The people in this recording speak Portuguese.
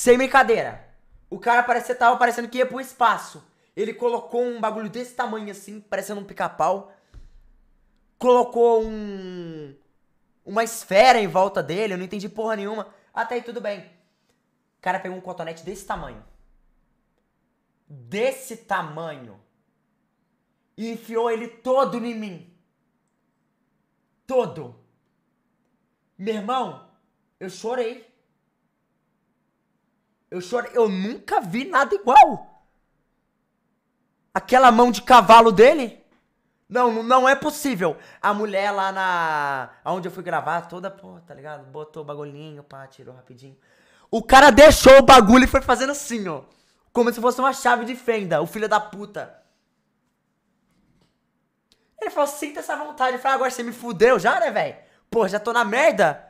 Sem brincadeira. O cara parecia, tava parecendo que ia pro espaço. Ele colocou um bagulho desse tamanho assim, parecendo um pica-pau. Colocou um. Uma esfera em volta dele, eu não entendi porra nenhuma. Até aí tudo bem. O cara pegou um cotonete desse tamanho. Desse tamanho. E enfiou ele todo em mim. Todo. Meu irmão, eu chorei. Eu chorei. Eu nunca vi nada igual. Aquela mão de cavalo dele. Não, não é possível. A mulher lá na. Onde eu fui gravar, toda, pô, tá ligado? Botou o bagulhinho, pá, tirou rapidinho. O cara deixou o bagulho e foi fazendo assim, ó. Como se fosse uma chave de fenda, o filho da puta. Ele falou, sinta essa vontade. Eu falei, ah, agora você me fudeu já, né, velho? Pô, já tô na merda.